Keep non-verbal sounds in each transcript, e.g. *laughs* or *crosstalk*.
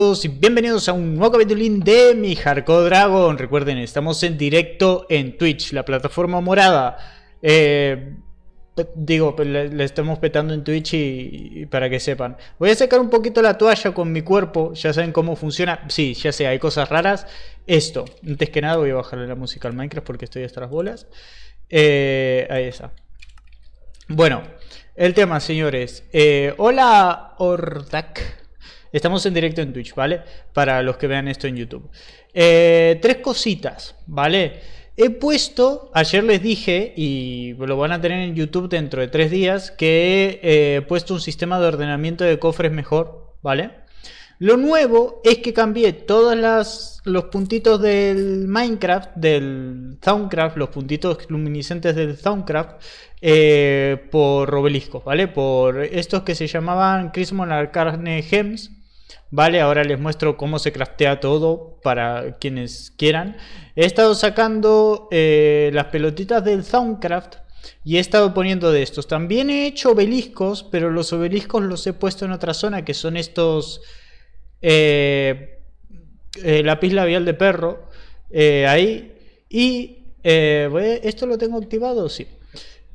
y bienvenidos a un nuevo capítulo de mi Hardcore Dragon. Recuerden, estamos en directo en Twitch, la plataforma morada. Eh, digo, pues, le, estamos petando en Twitch y, para que sepan. Voy a sacar un poquito la toalla con mi cuerpo, ya saben cómo funciona. Sí, ya sé, hay cosas raras. Esto, antes que nada voy a bajarle la música al Minecraft porque estoy hasta las bolas. Eh, ahí está. Bueno, el tema, señores. Eh, hola, Ordak. Estamos en directo en Twitch, ¿vale? Para los que vean esto en YouTube. Eh, tres cositas, ¿vale? He puesto, ayer les dije, y lo van a tener en YouTube dentro de tres días, que he eh, puesto un sistema de ordenamiento de cofres mejor, ¿vale? Lo nuevo es que cambié todos los puntitos del Minecraft, del Soundcraft, los puntitos luminiscentes del Soundcraft, eh, por obeliscos, ¿vale? Por estos que se llamaban Crimson Arcane Gems, Vale, ahora les muestro cómo se craftea todo para quienes quieran. He estado sacando eh, las pelotitas del Soundcraft y he estado poniendo de estos. También he hecho obeliscos, pero los obeliscos los he puesto en otra zona, que son estos eh, eh lápiz labial de perro. Eh, ahí. Y esto lo tengo activado, sí.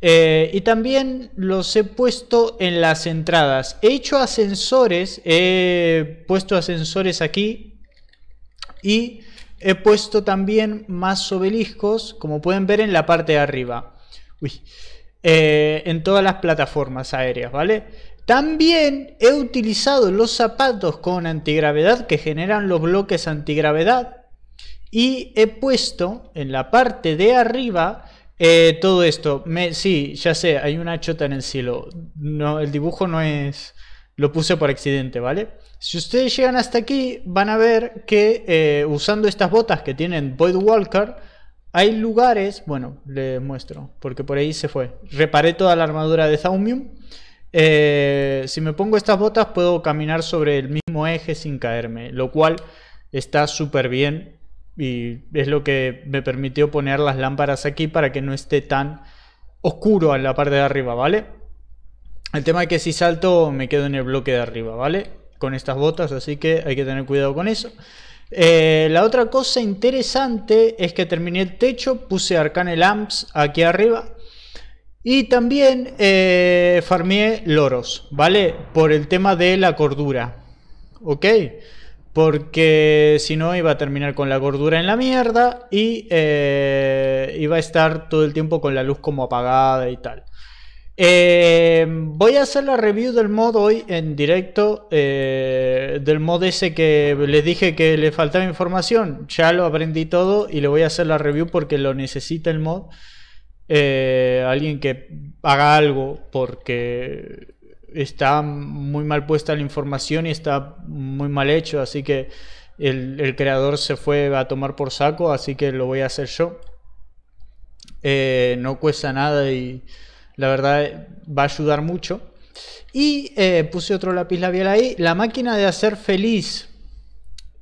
Eh, y también los he puesto en las entradas. He hecho ascensores, he puesto ascensores aquí y he puesto también más obeliscos, como pueden ver en la parte de arriba. Eh, en todas las plataformas aéreas, ¿vale? También he utilizado los zapatos con antigravedad que generan los bloques antigravedad y he puesto en la parte de arriba eh, todo esto, sí, ya sé, hay una chota en el cielo. No, el dibujo no es. Lo puse por accidente, ¿vale? Si ustedes llegan hasta aquí, van a ver que eh, usando estas botas que tienen Boyd Walker, hay lugares. Bueno, les muestro, porque por ahí se fue. Reparé toda la armadura de Zaumium. Eh, si me pongo estas botas, puedo caminar sobre el mismo eje sin caerme, lo cual está súper bien y es lo que me permitió poner las lámparas aquí para que no esté tan oscuro en la parte de arriba, ¿vale? El tema es que si salto me quedo en el bloque de arriba, ¿vale? Con estas botas, así que hay que tener cuidado con eso. Eh, la otra cosa interesante es que terminé el techo, puse Arcane Lamps aquí arriba y también eh, farmeé loros, ¿vale? Por el tema de la cordura, ¿ok? porque si no iba a terminar con la gordura en la mierda y eh, iba a estar todo el tiempo con la luz como apagada y tal. Eh, voy a hacer la review del mod hoy en directo, eh, del mod ese que les dije que le faltaba información, ya lo aprendí todo y le voy a hacer la review porque lo necesita el mod, alguien que haga algo porque está muy mal puesta la información y está muy mal hecho, así que el, creador se fue a tomar por saco, así que lo voy a hacer yo. Eh, no cuesta nada y la verdad eh, va a ayudar mucho. Y eh, puse otro lápiz labial ahí, la máquina de hacer feliz.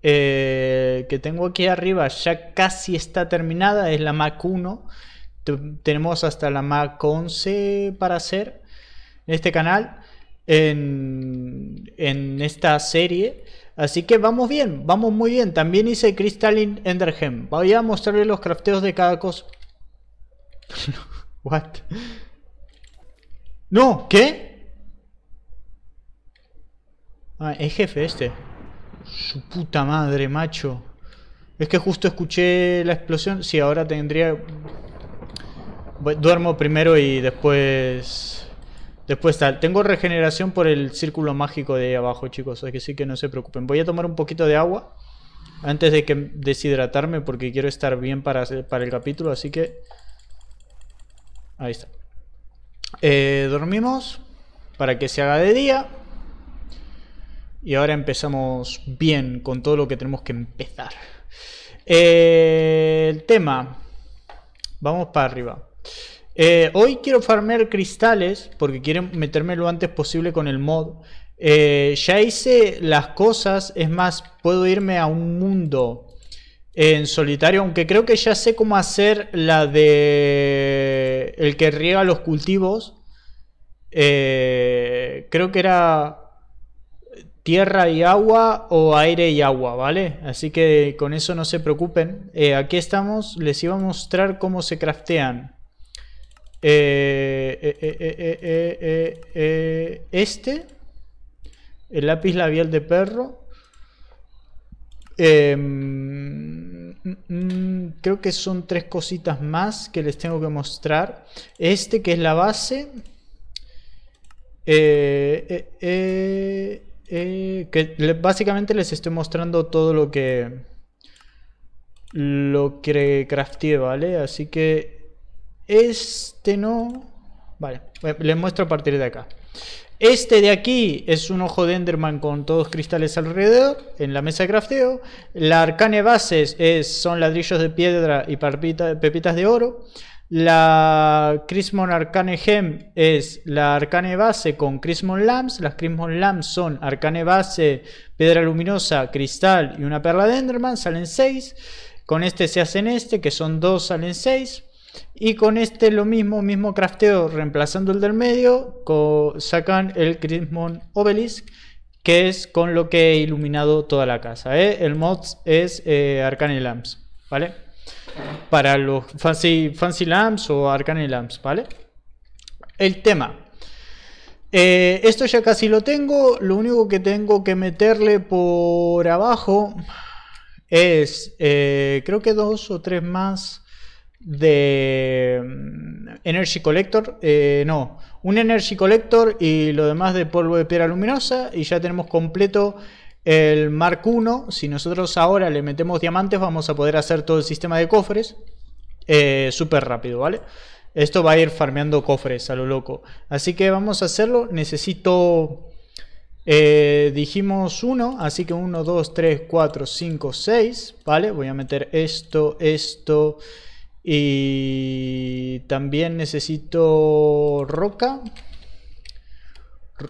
que tengo aquí arriba ya casi está terminada, es la Mac 1. tenemos hasta la Mac 11 para hacer en este canal en, en esta serie. Así que vamos bien, vamos muy bien. También hice Crystalline Endergem. Voy a mostrarle los crafteos de cada cosa. *laughs* What? No, ¿qué? Ah, es jefe este. Su puta madre, macho. Es que justo escuché la explosión. Sí, ahora tendría... Duermo primero y después Después tal, tengo regeneración por el círculo mágico de ahí abajo, chicos, así que sí que no se preocupen. Voy a tomar un poquito de agua antes de que deshidratarme porque quiero estar bien para, para el capítulo, así que... Ahí está. Eh, dormimos para que se haga de día. Y ahora empezamos bien con todo lo que tenemos que empezar. Eh, el tema. Vamos para arriba. Eh, hoy quiero farmear cristales porque quiero meterme lo antes posible con el mod. Eh, ya hice las cosas, es más, puedo irme a un mundo en solitario, aunque creo que ya sé cómo hacer la de el que riega los cultivos. Eh, creo que era tierra y agua o aire y agua, ¿vale? Así que con eso no se preocupen. aquí estamos, les iba a mostrar cómo se craftean. Eh, eh, eh, este, el lápiz labial de perro. Em, mm, mm, creo que son tres cositas más que les tengo que mostrar. Este que es la base. que básicamente les estoy mostrando todo lo que lo que crafté, ¿vale? Así que este no. Vale, eh, les muestro a partir de acá. Este de aquí es un ojo de Enderman con todos cristales alrededor en la mesa de crafteo. La arcane bases es, son ladrillos de piedra y pepitas de oro. La Crismon Arcane Gem es la arcane base con Crismon Lamps. Las Crismon Lamps son arcane base, piedra luminosa, cristal y una perla de Enderman. Salen 6. Con este se hacen este, que son 2, salen 6. Y con este lo mismo, mismo crafteo, reemplazando el del medio, sacan el Crimson Obelisk, que es con lo que he iluminado toda la casa. ¿eh? El mod es eh, Arcane Lamps, ¿vale? Para los fancy, fancy Lamps o Arcane Lamps, ¿vale? El tema. Eh, esto ya casi lo tengo, lo único que tengo que meterle por abajo es, creo que dos o tres más de mm, Energy Collector, eh, no, un Energy Collector y lo demás de polvo de piedra luminosa y ya tenemos completo el Mark 1 Si nosotros ahora le metemos diamantes vamos a poder hacer todo el sistema de cofres eh, súper rápido, ¿vale? Esto va a ir farmeando cofres a lo loco. Así que vamos a hacerlo. Necesito... Eh, dijimos uno así que 1, 2, 3, 4, 5, 6, ¿vale? Voy a meter esto, esto, y también necesito roca.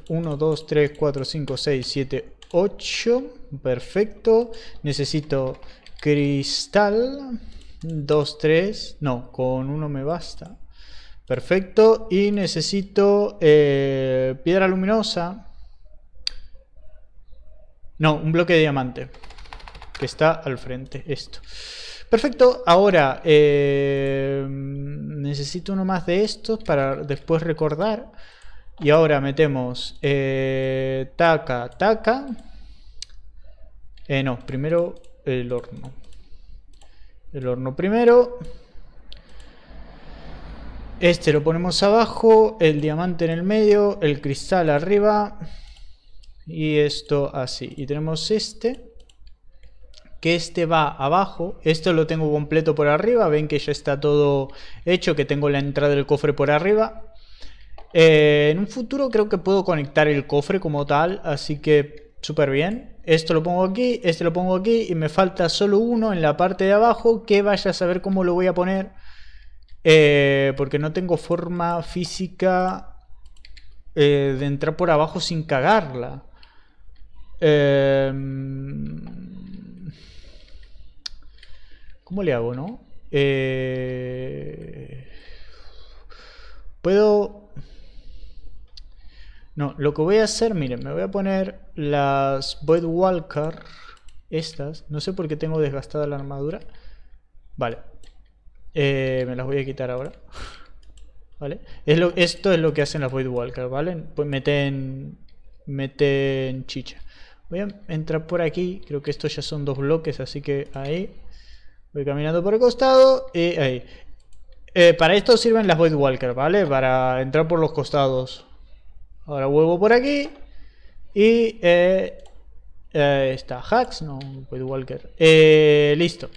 1, 2, 3, 4, 5, 6, 7, 8. Perfecto. Necesito cristal. 2, 3. No, con uno me basta. Perfecto. Y necesito eh, piedra luminosa. No, un bloque de diamante. Que está al frente. Esto. Perfecto, ahora eh, necesito uno más de estos para después recordar. Y ahora metemos eh, taca, taca. Eh, no, primero el horno. El horno primero. Este lo ponemos abajo, el diamante en el medio, el cristal arriba y esto así. Y tenemos este que este va abajo, esto lo tengo completo por arriba, ven que ya está todo hecho, que tengo la entrada del cofre por arriba. Eh, en un futuro creo que puedo conectar el cofre como tal, así que súper bien. Esto lo pongo aquí, este lo pongo aquí y me falta solo uno en la parte de abajo que vaya a saber cómo lo voy a poner. Eh, porque no tengo forma física eh, de entrar por abajo sin cagarla. Eh, ¿Cómo le hago, no? Eh, puedo... No, lo que voy a hacer, miren, me voy a poner las Void Walker, estas, no sé por qué tengo desgastada la armadura. Vale, eh, me las voy a quitar ahora. ¿Vale? esto es lo que hacen las Void Walker, ¿vale? Pues meten, meten chicha. Voy a entrar por aquí, creo que estos ya son dos bloques, así que ahí Voy caminando por el costado y eh, ahí. Eh, para esto sirven las Void Walker, ¿vale? Para entrar por los costados. Ahora vuelvo por aquí. Y eh, está Hacks, no, Void Walker. listo.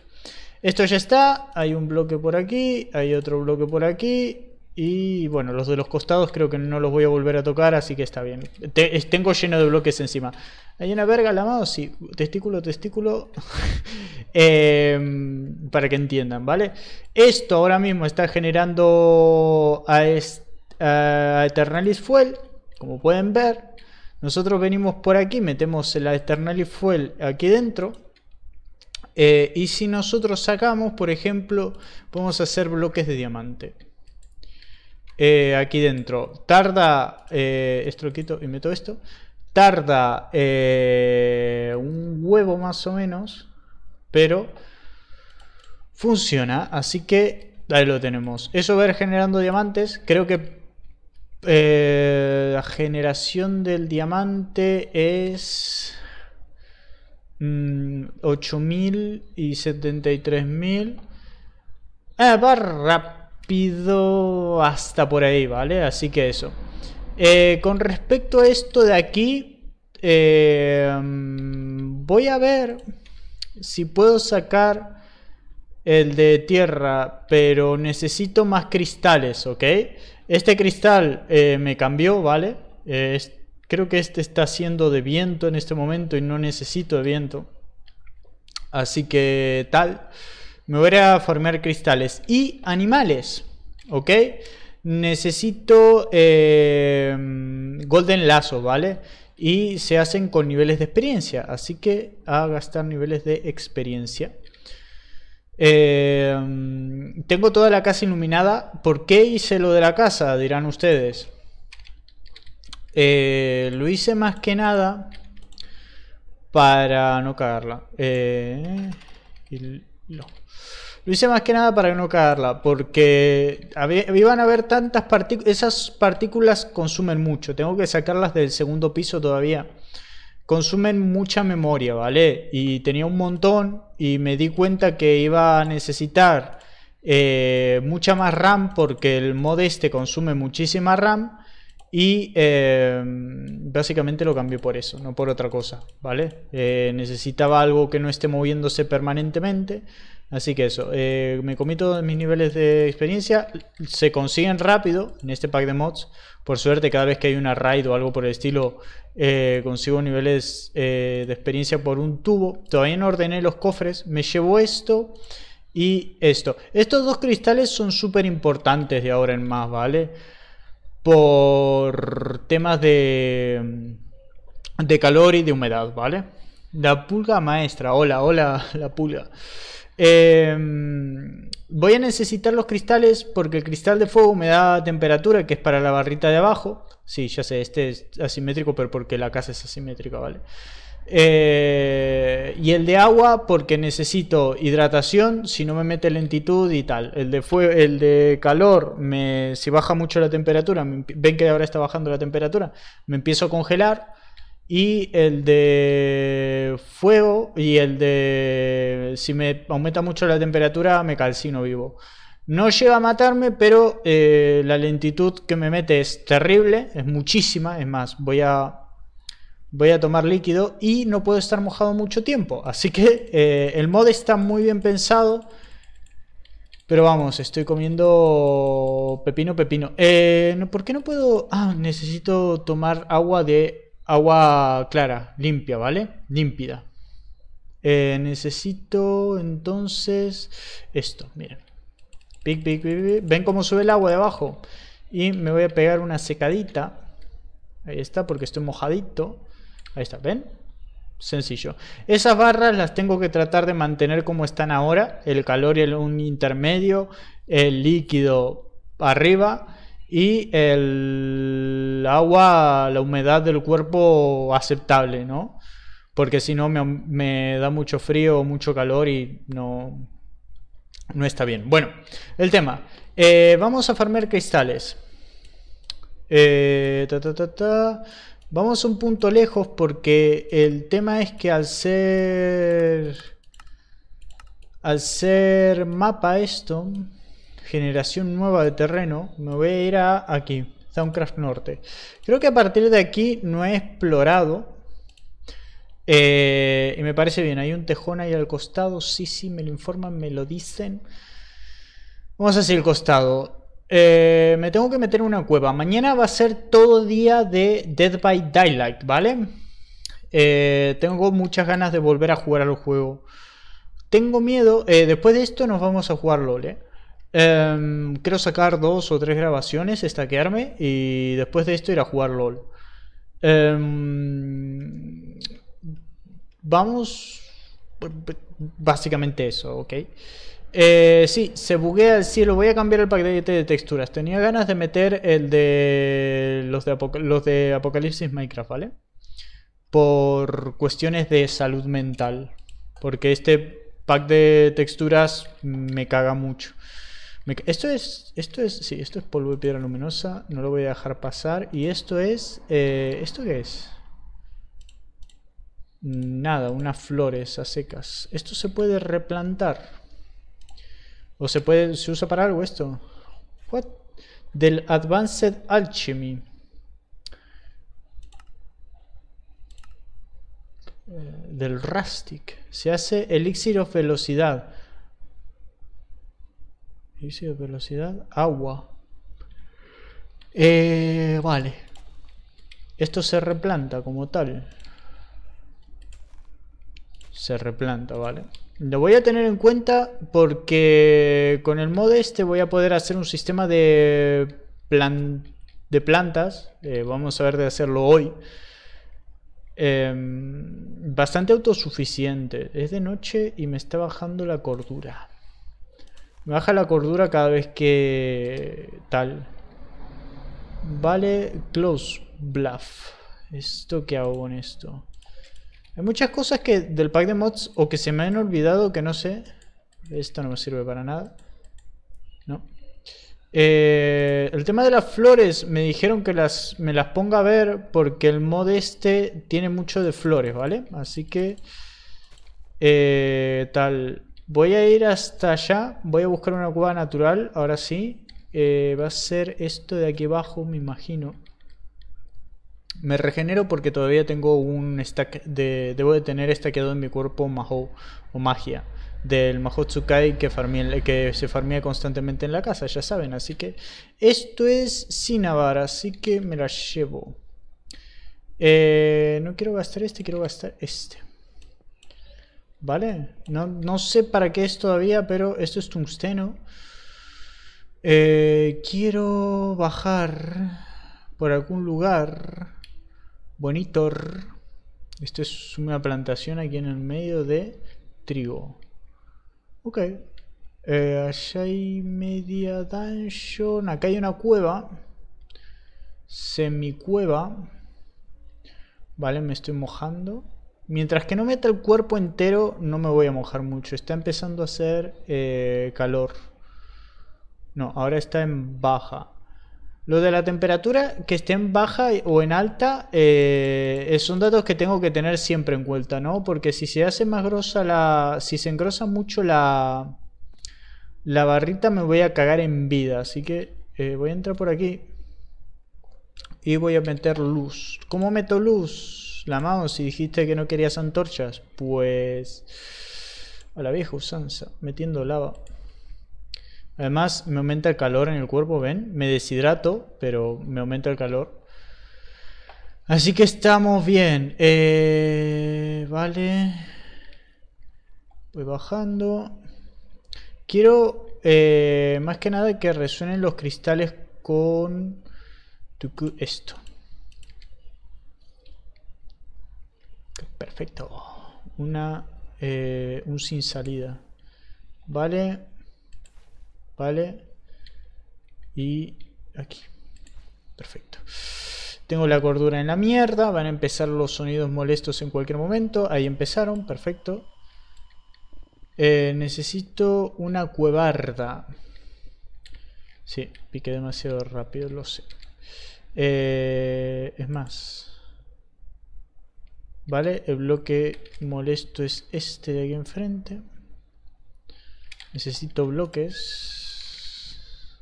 Esto ya está. Hay un bloque por aquí, hay otro bloque por aquí. Y bueno, los de los costados creo que no los voy a volver a tocar, así que está bien. tengo lleno de bloques encima. Hay una verga la mano, sí. Testículo, testículo. *laughs* Em, para que entiendan, ¿vale? Esto ahora mismo está generando a, Eternalis Fuel, como pueden ver. Nosotros venimos por aquí, metemos la Eternalis Fuel aquí dentro. Eh, y si nosotros sacamos, por ejemplo, podemos hacer bloques de diamante. Eh, aquí dentro. Tarda, eh, esto y meto esto. Tarda eh, un huevo más o menos, pero funciona. Así que ahí lo tenemos. Eso ver generando diamantes. Creo que la generación del diamante es... 8.000 mm, y 73.000. Ah, va pido hasta por ahí, ¿vale? Así que eso. Eh, con respecto a esto de aquí, eh, voy a ver si puedo sacar el de tierra, pero necesito más cristales, ¿ok? Este cristal eh, me cambió, ¿vale? creo que este está siendo de viento en este momento y no necesito de viento. Así que tal. Me voy a formar cristales y animales, ¿ok? Necesito eh, Golden Lazo, ¿vale? Y se hacen con niveles de experiencia, así que a gastar niveles de experiencia. Eh, tengo toda la casa iluminada. ¿Por qué hice lo de la casa? Dirán ustedes. Eh, lo hice más que nada para no cagarla. y lo hice más que nada para no caerla, porque iban a haber tantas partículas, esas partículas consumen mucho, tengo que sacarlas del segundo piso todavía. Consumen mucha memoria, ¿vale? Y tenía un montón y me di cuenta que iba a necesitar eh, mucha más RAM porque el mod este consume muchísima RAM. Y eh, básicamente lo cambié por eso, no por otra cosa, ¿vale? Eh, necesitaba algo que no esté moviéndose permanentemente, Así que eso, eh, me comí todos mis niveles de experiencia, se consiguen rápido en este pack de mods, por suerte cada vez que hay una raid o algo por el estilo eh, consigo niveles eh, de experiencia por un tubo, todavía no ordené los cofres, me llevo esto y esto. Estos dos cristales son súper importantes de ahora en más, ¿vale? Por temas de, de calor y de humedad, ¿vale? La pulga maestra, hola, hola, *laughs* la pulga. Em, voy a necesitar los cristales porque el cristal de fuego me da temperatura, que es para la barrita de abajo. Sí, ya sé, este es asimétrico, pero porque la casa es asimétrica, ¿vale? Eh, y el de agua porque necesito hidratación, si no me mete lentitud y tal. El de, fuego, el de calor, si baja mucho la temperatura, ven que ahora está bajando la temperatura, me empiezo a congelar. Y el de fuego y el de... Si me aumenta mucho la temperatura, me calcino vivo. No llega a matarme, pero eh, la lentitud que me mete es terrible, es muchísima. Es más, voy a, voy a tomar líquido y no puedo estar mojado mucho tiempo. Así que eh, el mod está muy bien pensado. Pero vamos, estoy comiendo pepino, pepino. Eh, ¿Por qué no puedo...? Ah, necesito tomar agua de agua clara, limpia, ¿vale? Límpida. Eh, necesito entonces esto, miren. Pic, pic, ¿Ven cómo sube el agua de abajo? Y me voy a pegar una secadita. Ahí está, porque estoy mojadito. Ahí está, ¿ven? Sencillo. Esas barras las tengo que tratar de mantener como están ahora. El calor y el, un intermedio, el líquido arriba y el agua, la humedad del cuerpo aceptable, ¿no? Porque si no me, da mucho frío, mucho calor y no, no está bien. Bueno, el tema. Eh, vamos a formar cristales. Eh, ta, vamos un punto lejos porque el tema es que al ser... Al ser mapa esto generación nueva de terreno, me voy a ir a aquí, Soundcraft Norte. Creo que a partir de aquí no he explorado. Eh, y me parece bien, hay un tejón ahí al costado. Sí, sí, me lo informan, me lo dicen. Vamos a hacer el costado. Eh, me tengo que meter en una cueva. Mañana va a ser todo día de Dead by Daylight, ¿vale? Eh, tengo muchas ganas de volver a jugar al juego. Tengo miedo. después de esto nos vamos a jugar LOL, ¿eh? Quiero em, creo sacar dos o tres grabaciones, estaquearme y después de esto ir a jugar LOL. Em, vamos. Básicamente eso, ok. Eh, sí, se buguea el cielo. Voy a cambiar el paquete de texturas. Tenía ganas de meter el de los de Apocalipsis Minecraft, ¿vale? Por cuestiones de salud mental. Porque este pack de texturas me caga mucho. Esto es, esto es, sí, esto es polvo de piedra luminosa, no lo voy a dejar pasar. Y esto es, eh, ¿esto qué es? Nada, unas flores a secas. Esto se puede replantar. O se puede, se usa para algo esto. What? Del Advanced Alchemy. Eh, del Rustic. Se hace elixir of velocidad de velocidad, agua. Eh, vale. Esto se replanta como tal. Se replanta, vale. Lo voy a tener en cuenta porque con el mod este voy a poder hacer un sistema de, plan de plantas. Eh, vamos a ver de hacerlo hoy. Em, bastante autosuficiente. Es de noche y me está bajando la cordura baja la cordura cada vez que tal. Vale, close bluff. ¿Esto qué hago con esto? Hay muchas cosas que del pack de mods o que se me han olvidado que no sé. Esto no me sirve para nada. No. Eh, el tema de las flores, me dijeron que las, me las ponga a ver porque el mod este tiene mucho de flores, ¿vale? Así que... Eh, tal... Voy a ir hasta allá. Voy a buscar una cueva natural. Ahora sí. Eh, va a ser esto de aquí abajo, me imagino. Me regenero porque todavía tengo un stack de... Debo de tener stackado en mi cuerpo majo o magia del majo Tsukai que, se farmía constantemente en la casa, ya saben. Así que esto es Sinabar, así que me la llevo. Eh, no quiero gastar este, quiero gastar este. ¿Vale? No, sé para qué es todavía, pero esto es tungsteno. Eh, quiero bajar por algún lugar. Bonitor. Esto es una plantación aquí en el medio de trigo. Ok. Eh, allá hay media dungeon. Acá hay una cueva. Semicueva. Vale, me estoy mojando. Mientras que no meta el cuerpo entero, no me voy a mojar mucho. Está empezando a hacer eh, calor. No, ahora está en baja. Lo de la temperatura, que esté en baja o en alta, eh, son datos que tengo que tener siempre en cuenta, ¿no? Porque si se hace más grosa la... Si se engrosa mucho la... La barrita me voy a cagar en vida, así que eh, voy a entrar por aquí. Y voy a meter luz. ¿Cómo meto luz? la mouse y dijiste que no querías antorchas. Pues... A la vieja usanza, metiendo lava. Además, me aumenta el calor en el cuerpo, ¿ven? Me deshidrato, pero me aumenta el calor. Así que estamos bien. Eh, vale. Voy bajando. Quiero, eh, más que nada, que resuenen los cristales con esto. Perfecto. Una, eh, un sin salida. Vale. Vale. Y aquí. Perfecto. Tengo la cordura en la mierda. Van a empezar los sonidos molestos en cualquier momento. Ahí empezaron. Perfecto. Eh, necesito una cuevarda. Sí, piqué demasiado rápido, lo sé. Eh, es más. ¿Vale? El bloque molesto es este de aquí enfrente. Necesito bloques.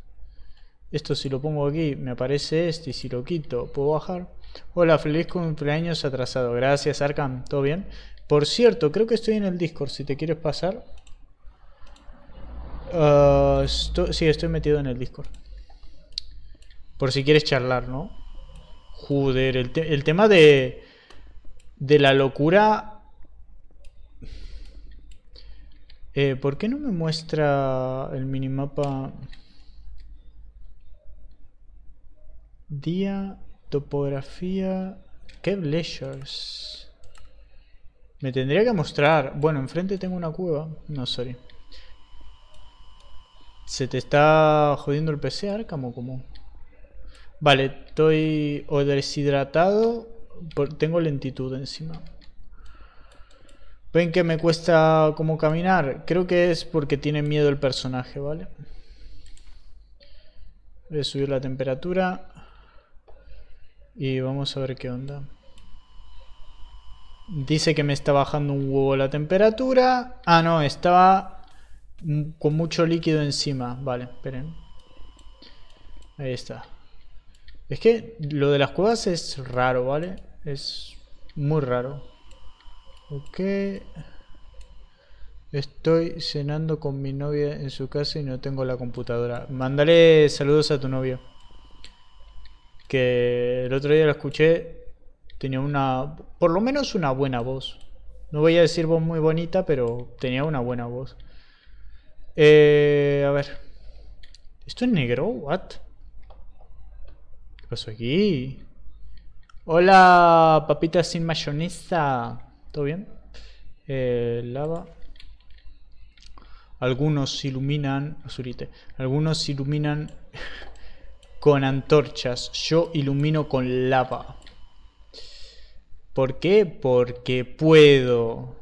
Esto si lo pongo aquí me aparece este y si lo quito puedo bajar. Hola, feliz cumpleaños atrasado. Gracias Arkham, ¿todo bien? Por cierto, creo que estoy en el Discord si te quieres pasar. Ah, sí, estoy metido en el Discord. Por si quieres charlar, ¿no? Joder, el tema de de la locura... Eh, ¿Por qué no me muestra el minimapa? Día, topografía... qué Leisures. Me tendría que mostrar... Bueno, enfrente tengo una cueva. No, sorry. ¿Se te está jodiendo el PC, Arkham, o Vale, estoy o deshidratado tengo lentitud encima. ¿Ven que me cuesta como caminar? Creo que es porque tiene miedo el personaje, ¿vale? Voy a subir la temperatura. Y vamos a ver qué onda. Dice que me está bajando un huevo la temperatura. Ah, no, estaba con mucho líquido encima. Vale, esperen. Ahí está. Es que lo de las cuevas es raro, ¿vale? Es muy raro. Ok. Estoy cenando con mi novia en su casa y no tengo la computadora. Mándale saludos a tu novio. Que el otro día la escuché. Tenía una. Por lo menos una buena voz. No voy a decir voz muy bonita, pero tenía una buena voz. Eh, a ver. ¿Esto es negro? ¿What? ¿Qué pasó aquí? Hola, papitas sin mayonesa. ¿Todo bien? Eh, lava. Algunos iluminan. azulite. Algunos iluminan *laughs* con antorchas. Yo ilumino con lava. ¿Por qué? Porque puedo.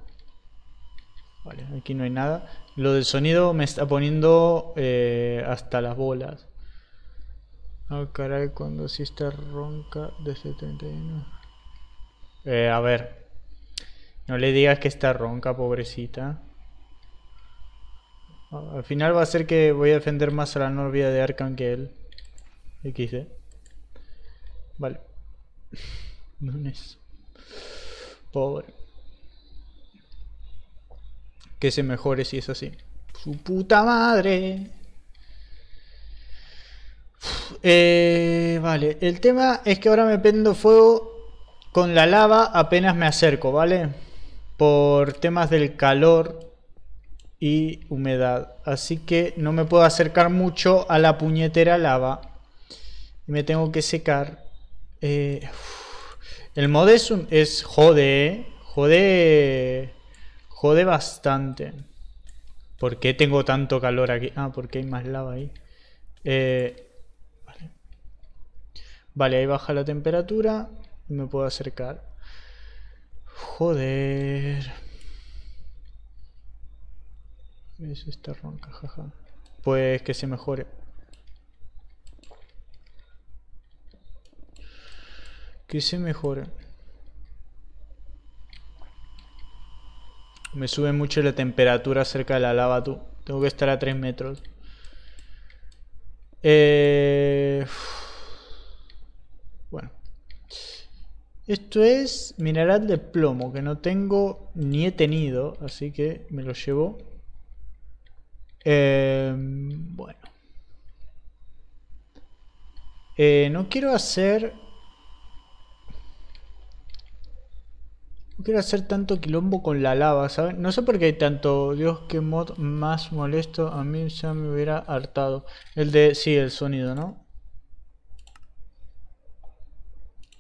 Vale, aquí no hay nada. Lo del sonido me está poniendo eh, hasta las bolas. Ah, caray, cuando sí está ronca de 79 Eh, a ver. No le digas que está ronca, pobrecita. Al final va a ser que voy a defender más a la novia de Arkham que él. XD. Eh. Vale. *laughs* es Pobre. Que se mejore si es así. ¡Su puta madre! Eh, vale, el tema es que ahora me prendo fuego con la lava apenas me acerco, ¿vale? Por temas del calor y humedad. Así que no me puedo acercar mucho a la puñetera lava. Me tengo que secar. Eh, el mod es, es jode, ¿eh? jode, jode bastante. ¿Por qué tengo tanto calor aquí? Ah, porque hay más lava ahí. Eh, Vale, ahí baja la temperatura. Y Me puedo acercar. Joder. Eso está ronca, jaja. Pues que se mejore. Que se mejore. Me sube mucho la temperatura cerca de la lava, tú. Tengo que estar a 3 metros. Eh... Bueno. Esto es mineral de plomo, que no tengo ni he tenido, así que me lo llevo. Em, bueno. Eh, no quiero hacer... No quiero hacer tanto quilombo con la lava, ¿saben? No sé por qué hay tanto... Dios, qué mod más molesto. A mí ya me hubiera hartado. El de... Sí, el sonido, ¿no?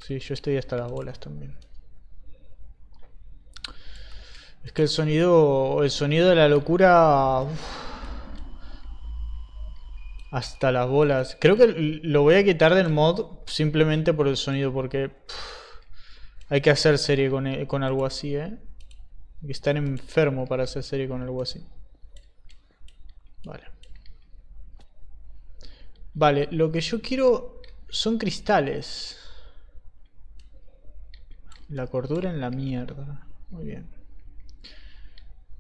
Sí, yo estoy hasta las bolas también. Es que el sonido, el sonido de la locura... hasta las bolas. Creo que lo voy a quitar del mod simplemente por el sonido, porque... hay que hacer serie con, eh, con algo así, ¿eh? Hay que estar enfermo para hacer serie con algo así. Vale. Vale, lo que yo quiero son cristales. La cordura en la mierda. Muy bien.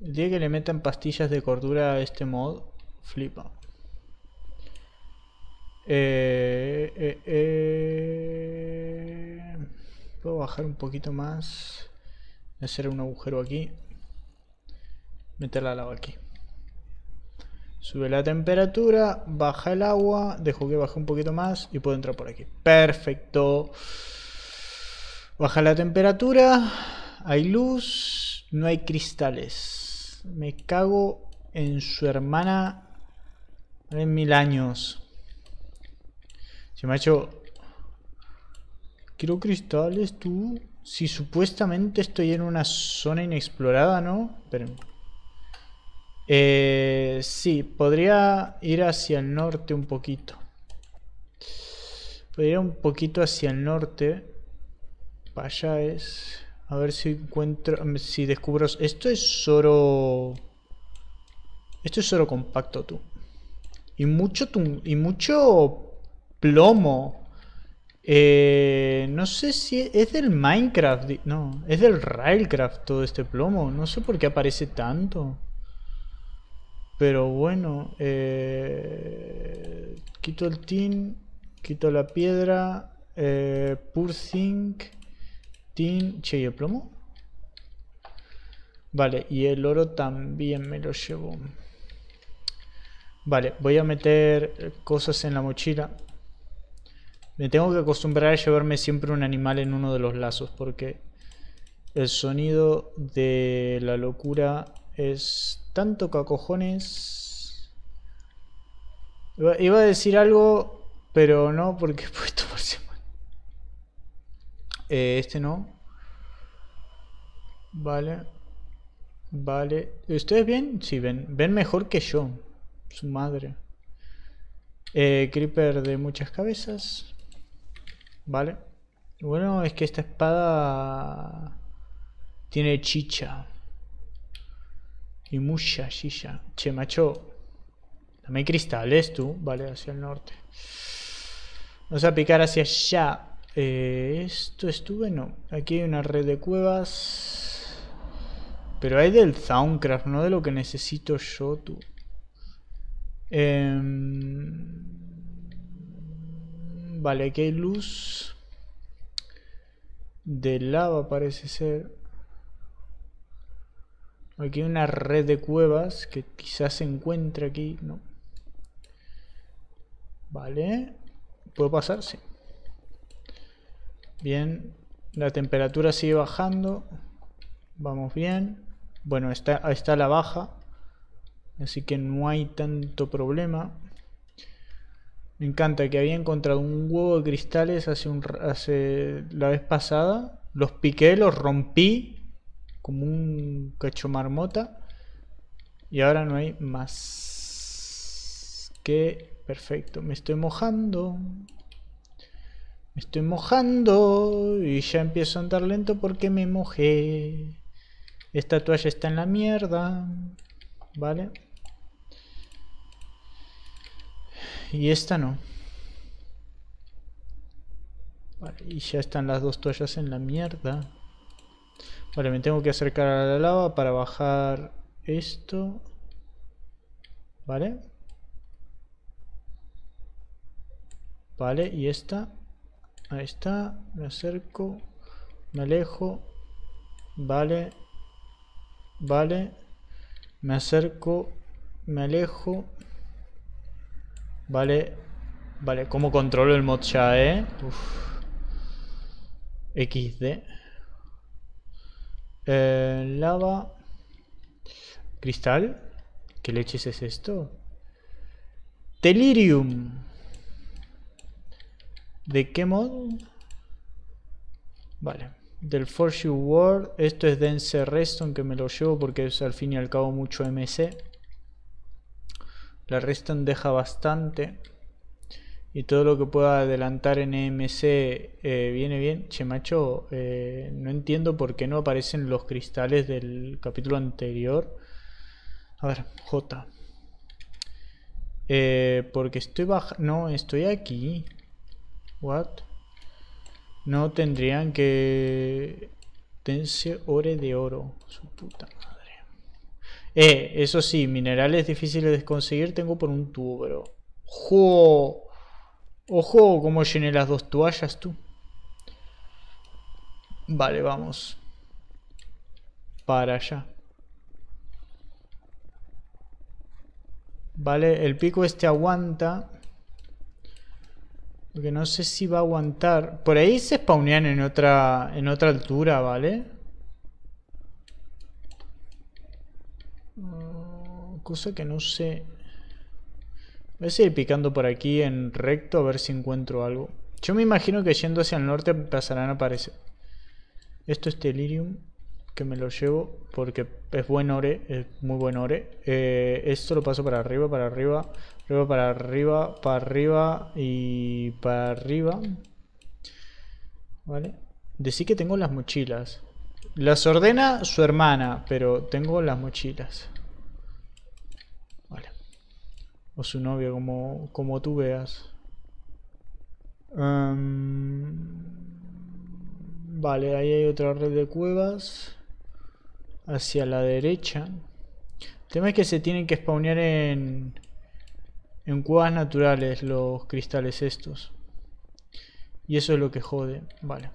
El día que le metan pastillas de cordura a este mod, flipa. Eh, eh, eh. Puedo bajar un poquito más. Hacer un agujero aquí. Meter la lava aquí. Sube la temperatura, baja el agua, dejo que baje un poquito más y puedo entrar por aquí. Perfecto. Baja la temperatura, hay luz, no hay cristales. Me cago en su hermana en mil años. Se me ha hecho... Quiero cristales, tú. Si supuestamente estoy en una zona inexplorada, ¿no? Pero eh, sí, podría ir hacia el norte un poquito. Podría ir un poquito hacia el norte vaya es... A ver si encuentro... Mm, si descubro... Esto es oro... Esto es oro compacto, tú. Y mucho... Y mucho plomo. Eh, no sé si es del Minecraft. No, es del Railcraft todo este plomo. No sé por qué aparece tanto. Pero bueno. Eh, quito el tin. Quito la piedra. Eh, y el plomo. Vale, y el oro también me lo llevo. Vale, voy a meter cosas en la mochila. Me tengo que acostumbrar a llevarme siempre un animal en uno de los lazos porque el sonido de la locura es tanto cacojones. Iba a decir algo, pero no, porque *laughs* puesto por siempre. Eh, este no. Vale. Vale. ¿Ustedes ven? Sí, ven. Ven mejor que yo. Su madre. Eh, creeper de muchas cabezas. Vale. Bueno, es que esta espada tiene chicha. Y mucha chicha. Che, macho. Dame cristales tú. Vale, hacia el norte. Vamos a picar hacia allá. Eh, esto estuve, no. Aquí hay una red de cuevas. Pero hay del Soundcraft, no de lo que necesito yo, tú. Em, vale, aquí hay luz. De lava parece ser. Aquí hay una red de cuevas que quizás se encuentra aquí, ¿no? Vale. ¿Puedo pasar? Sí. Bien, la temperatura sigue bajando. Vamos bien. Bueno, está, está la baja. Así que no hay tanto problema. Me encanta que había encontrado un huevo de cristales hace, la vez pasada. Los piqué, los rompí como un cacho marmota. Y ahora no hay más. Que perfecto. Me estoy mojando estoy mojando y ya empiezo a andar lento porque me mojé. Esta toalla está en la mierda. ¿Vale? Y esta no. Vale, y ya están las dos toallas en la mierda. Vale, me tengo que acercar a la lava para bajar esto. Vale. Vale, y esta. Ahí está. Me acerco. Me alejo. Vale. Vale. Me acerco. Me alejo. Vale. Vale, ¿cómo controlo el mod ya, eh? Uf. XD. Eh, lava. Cristal. ¿Qué leches es esto? Delirium. ¿De qué modo? Vale. Del Forge World. Esto es Dense Reston que me lo llevo porque es al fin y al cabo mucho MC. La Reston deja bastante. Y todo lo que pueda adelantar en MC eh, viene bien. Che, macho, eh, no entiendo por qué no aparecen los cristales del capítulo anterior. A ver, J. Eh, porque estoy baja... No, estoy aquí. What? No tendrían que... Tense ore de oro. Su puta madre. Eh, eso sí, minerales difíciles de conseguir tengo por un tubo, pero... ¡Jo! Ojo, cómo llené las dos toallas tú. Vale, vamos. Para allá. Vale, el pico este aguanta. Porque no sé si va a aguantar. Por ahí se spawnean en otra, en otra altura, ¿vale? Mm, cosa que no sé. Voy a seguir picando por aquí en recto a ver si encuentro algo. Yo me imagino que yendo hacia el norte pasarán a aparecer. Esto es telirium que me lo llevo porque es buen ore, es muy buen ore. Eh, esto lo paso para arriba, para arriba, arriba, para arriba, para arriba y para arriba. ¿Vale? Decí que tengo las mochilas. Las ordena su hermana, pero tengo las mochilas. Vale. O su novia, como, como tú veas. Em, vale, ahí hay otra red de cuevas hacia la derecha. El tema es que se tienen que spawnear en, en cuevas naturales los cristales estos. Y eso es lo que jode. Vale.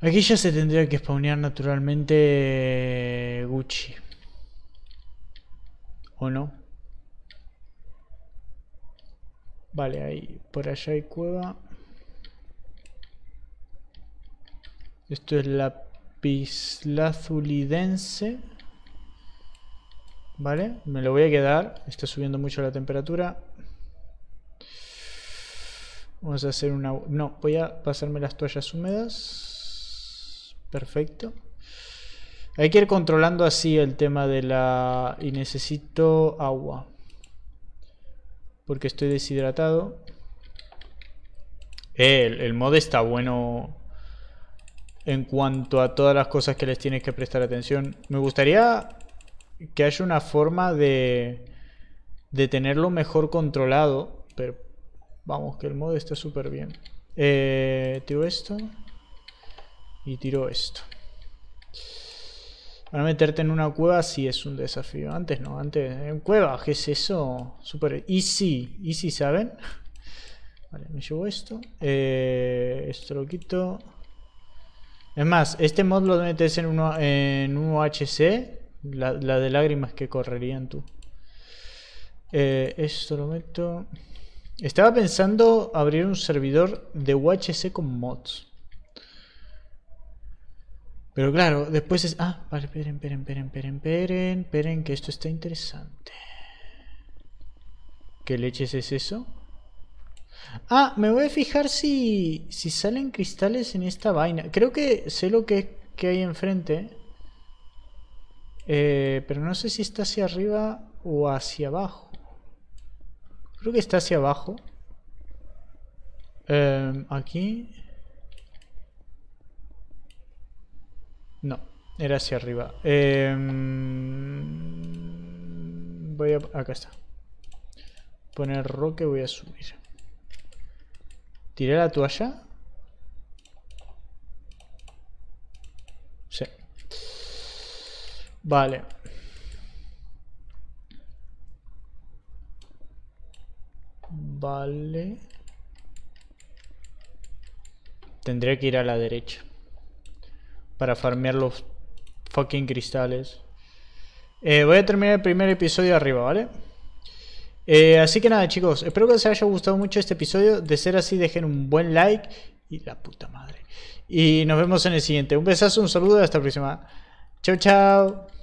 Aquí ya se tendría que spawnear naturalmente eh, Gucci. ¿O no? Vale, ahí por allá hay cueva. Esto es la Pislazulidense. Vale, me lo voy a quedar. Está subiendo mucho la temperatura. Vamos a hacer una... No, voy a pasarme las toallas húmedas. Perfecto. Hay que ir controlando así el tema de la... Y necesito agua. Porque estoy deshidratado. Eh, el, el mod está bueno en cuanto a todas las cosas que les tienes que prestar atención. Me gustaría que haya una forma de, de tenerlo mejor controlado, pero vamos, que el modo está súper bien. Eh, tiro esto y tiro esto. Para meterte en una cueva Si es un desafío. Antes no, antes en cueva, ¿qué es eso? Super easy, easy, ¿saben? *laughs* Vale, me llevo esto. Eh, esto lo quito. Es más, este mod lo metes en, en un UHC, la, de lágrimas que correrían tú. Eh, esto lo meto... Estaba pensando abrir un servidor de UHC con mods. Pero claro, después es... Ah, vale, esperen, esperen, esperen, esperen, esperen, esperen, que esto está interesante. ¿Qué leches es eso? Ah, me voy a fijar si, si salen cristales en esta vaina. Creo que sé lo que, que hay enfrente. Eh, pero no sé si está hacia arriba o hacia abajo. Creo que está hacia abajo. Em, aquí. No, era hacia arriba. Em, voy a... Acá está. Poner roque, voy a subir. ¿Tiré la toalla? Sí. Vale. Vale. Tendría que ir a la derecha. Para farmear los fucking cristales. Eh, voy a terminar el primer episodio arriba, ¿vale? Eh, así que nada, chicos, espero que os haya gustado mucho este episodio. De ser así, dejen un buen like y la puta madre. Y nos vemos en el siguiente. Un besazo, un saludo y hasta la próxima. Chao, chao.